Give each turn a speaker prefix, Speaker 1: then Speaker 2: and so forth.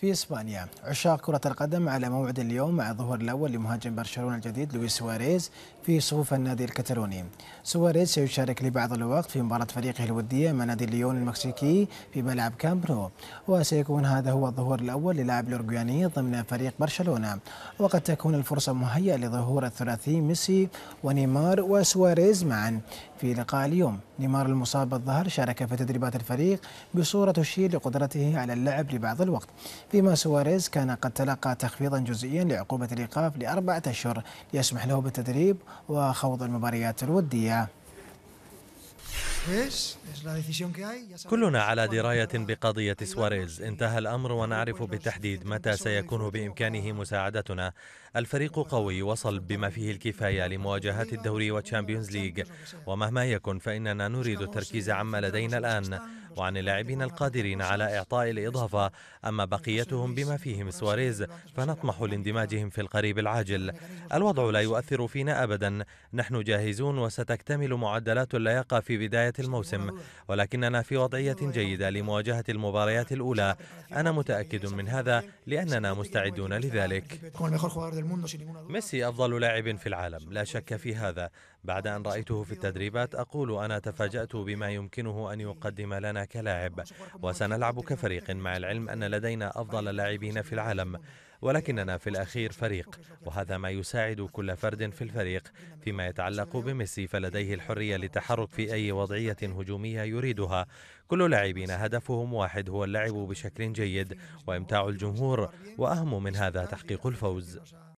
Speaker 1: في اسبانيا عشاق كرة القدم على موعد اليوم مع الظهور الاول لمهاجم برشلونة الجديد لويس سواريز في صفوف النادي الكتالوني. سواريز سيشارك لبعض الوقت في مباراة فريقه الودية مع نادي ليون المكسيكي في ملعب كامب نو وسيكون هذا هو الظهور الاول للاعب الاورجواني ضمن فريق برشلونة وقد تكون الفرصة مهيئة لظهور الثلاثي ميسي ونيمار وسواريز معا في لقاء اليوم. نيمار المصاب بالظهر شارك في تدريبات الفريق بصورة تشير لقدرته على اللعب لبعض الوقت فيما سواريز كان قد تلقى تخفيضا جزئيا لعقوبة الإيقاف لأربعة أشهر ليسمح له بالتدريب وخوض المباريات الودية
Speaker 2: كلنا على دراية بقضية سواريز انتهى الأمر ونعرف بالتحديد متى سيكون بإمكانه مساعدتنا الفريق قوي وصل بما فيه الكفاية لمواجهات الدوري والشامبيونز ليج ومهما يكن فإننا نريد التركيز عما لدينا الآن وعن اللاعبين القادرين على إعطاء الإضافة أما بقيتهم بما فيهم سواريز فنطمح لاندماجهم في القريب العاجل الوضع لا يؤثر فينا أبدا نحن جاهزون وستكتمل معدلات اللياقة في بداية الموسم ولكننا في وضعية جيدة لمواجهة المباريات الأولى أنا متأكد من هذا لأننا مستعدون لذلك ميسي أفضل لاعب في العالم لا شك في هذا بعد أن رأيته في التدريبات أقول أنا تفاجأت بما يمكنه أن يقدم لنا كلاعب وسنلعب كفريق مع العلم أن لدينا أفضل لاعبين في العالم ولكننا في الأخير فريق وهذا ما يساعد كل فرد في الفريق فيما يتعلق بميسي فلديه الحرية للتحرك في أي وضعية هجومية يريدها كل لاعبين هدفهم واحد هو اللعب بشكل جيد وإمتاع الجمهور وأهم من هذا تحقيق الفوز